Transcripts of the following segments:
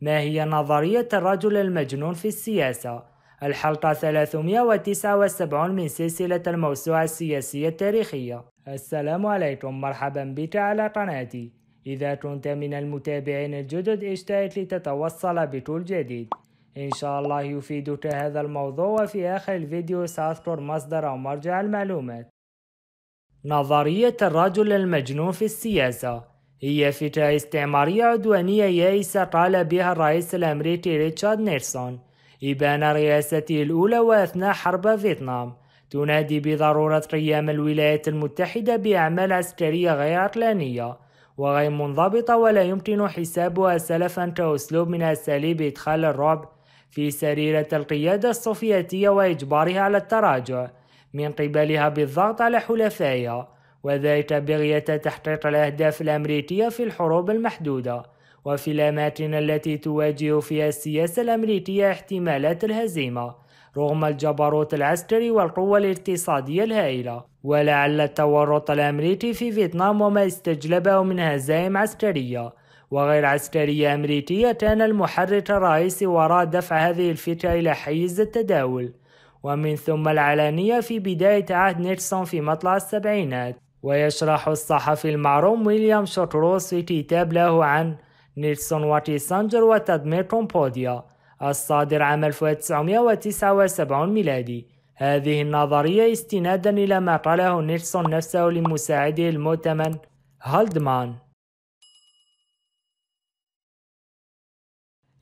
ما هي نظرية الرجل المجنون في السياسة؟ الحلقة 379 من سلسلة الموسوعة السياسية التاريخية السلام عليكم مرحبا بك على قناتي إذا كنت من المتابعين الجدد اشترك لتتوصل بكل جديد إن شاء الله يفيدك هذا الموضوع وفي آخر الفيديو سأذكر مصدر أو مرجع المعلومات نظرية الرجل المجنون في السياسة هي فكرة استعمارية عدوانية يائسة قال بها الرئيس الأمريكي ريتشارد نيرسون إبان رئاسته الأولى وأثناء حرب فيتنام تنادي بضرورة قيام الولايات المتحدة بأعمال عسكرية غير عقلانية وغير منضبطة ولا يمكن حسابها سلفا كأسلوب من أساليب إدخال الرعب في سريرة القيادة السوفيتية وإجبارها على التراجع من قبلها بالضغط على حلفائها وذلك بغية تحقيق الأهداف الأمريكية في الحروب المحدودة وفي الأماكن التي تواجه فيها السياسة الأمريكية احتمالات الهزيمة رغم الجبروت العسكري والقوة الاقتصادية الهائلة ولعل التورط الأمريكي في فيتنام وما استجلبه من هزائم عسكرية وغير عسكرية أمريكية كان المحرك الرئيسي وراء دفع هذه الفكرة إلى حيز التداول ومن ثم العلانية في بداية عهد نيكسون في مطلع السبعينات ويشرح الصحفي المعروف ويليام شوتروس في كتاب له عن نيلسون واتيسانجر وتدمير كومبوديا الصادر عام 1979 ميلادي هذه النظرية استنادا إلى ما قاله نيلسون نفسه لمساعده المؤتمن هالدمان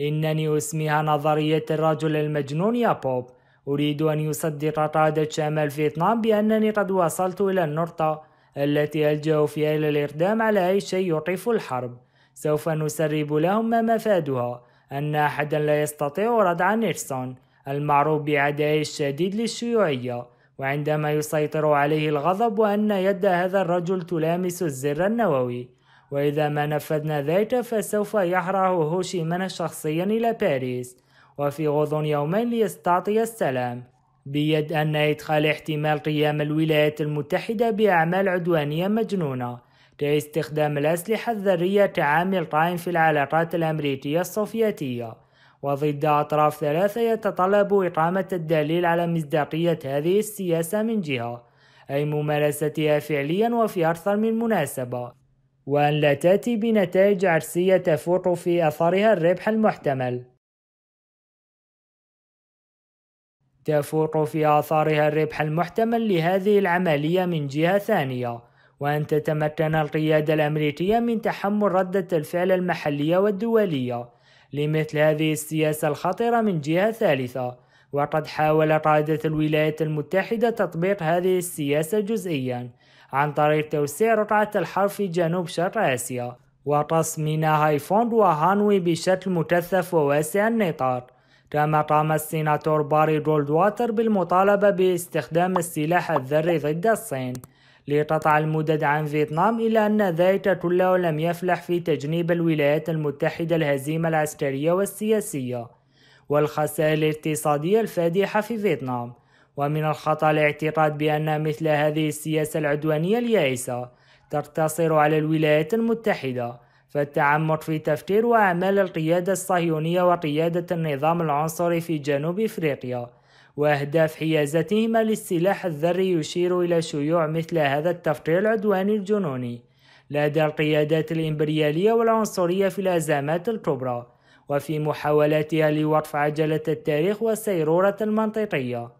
إنني أسميها نظرية الرجل المجنون يا بوب أريد أن يصدق قادة شمال فيتنام بأنني قد وصلت إلى النقطة التي ألجأوا فيها إلى الإقدام على أي شيء يوقف الحرب سوف نسرب لهم ما مفادها أن أحدا لا يستطيع ردع نيرسون المعروف بعدائه الشديد للشيوعية وعندما يسيطر عليه الغضب وأن يد هذا الرجل تلامس الزر النووي وإذا ما نفذنا ذلك فسوف يحرع هوشيمانا شخصيا إلى باريس وفي غضون يومين ليستعطي السلام بيد أن إدخال احتمال قيام الولايات المتحدة بأعمال عدوانية مجنونة لاستخدام الأسلحة الذرية كعامل قائم في العلاقات الأمريكية السوفيتية وضد أطراف ثلاثة يتطلب إقامة الدليل على مصداقية هذه السياسة من جهة أي ممارستها فعليا وفي أكثر من مناسبة وأن لا تأتي بنتائج عرسية تفوق في أثرها الربح المحتمل تفوق في آثارها الربح المحتمل لهذه العملية من جهة ثانية وأن تتمكن القيادة الأمريكية من تحمل ردة الفعل المحلية والدولية لمثل هذه السياسة الخطرة من جهة ثالثة وقد حاول قادة الولايات المتحدة تطبيق هذه السياسة جزئيا عن طريق توسيع رقعة الحرب في جنوب شرق آسيا وقص منها هايفوند وهانوي بشكل مكثف وواسع النطاق كما قام السيناتور باري جولد واتر بالمطالبة باستخدام السلاح الذري ضد الصين لقطع المدد عن فيتنام إلا أن ذلك كله لم يفلح في تجنيب الولايات المتحدة الهزيمة العسكرية والسياسية والخسائر الاقتصادية الفادحة في فيتنام ومن الخطأ الاعتقاد بأن مثل هذه السياسة العدوانية اليائسة تقتصر على الولايات المتحدة فالتعمق في تفكير وأعمال القيادة الصهيونية وقيادة النظام العنصري في جنوب إفريقيا وأهداف حيازتهما للسلاح الذري يشير إلى شيوع مثل هذا التفكير العدواني الجنوني لدى القيادات الإمبريالية والعنصرية في الأزمات الكبرى وفي محاولاتها لوقف عجلة التاريخ والسيرورة المنطقية